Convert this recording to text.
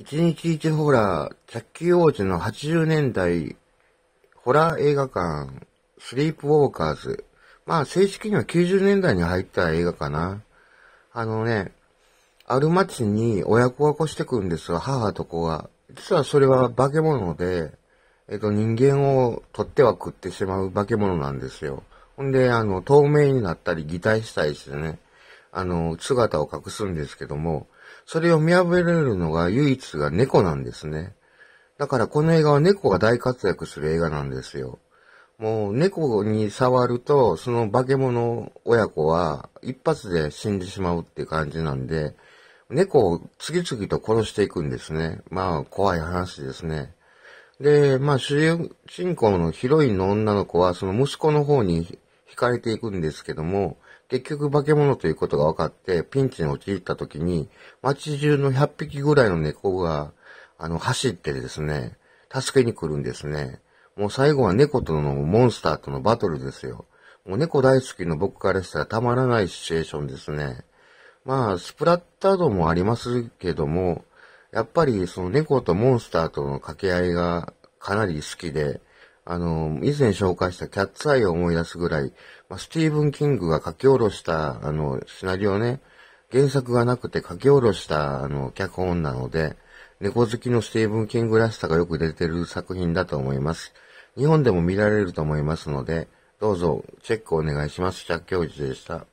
1日1ホラー、キー王子の80年代、ホラー映画館、スリープウォーカーズ。まあ、正式には90年代に入った映画かな。あのね、ある町に親子が越してくるんですよ、母と子が。実はそれは化け物で、えっと、人間を取っては食ってしまう化け物なんですよ。ほんで、あの、透明になったり、擬態したりしてね。あの、姿を隠すんですけども、それを見破れるのが唯一が猫なんですね。だからこの映画は猫が大活躍する映画なんですよ。もう猫に触ると、その化け物親子は一発で死んでしまうっていう感じなんで、猫を次々と殺していくんですね。まあ、怖い話ですね。で、まあ、主人公のヒロインの女の子は、その息子の方に惹かれていくんですけども、結局化け物ということが分かって、ピンチに陥った時に、街中の100匹ぐらいの猫が、あの、走ってですね、助けに来るんですね。もう最後は猫とのモンスターとのバトルですよ。もう猫大好きの僕からしたらたまらないシチュエーションですね。まあ、スプラッター度もありますけども、やっぱりその猫とモンスターとの掛け合いがかなり好きで、あの、以前紹介したキャッツアイを思い出すぐらい、まあ、スティーブン・キングが書き下ろした、あの、シナリオね、原作がなくて書き下ろした、あの、脚本なので、猫好きのスティーブン・キングらしさがよく出てる作品だと思います。日本でも見られると思いますので、どうぞチェックお願いします。着教授でした。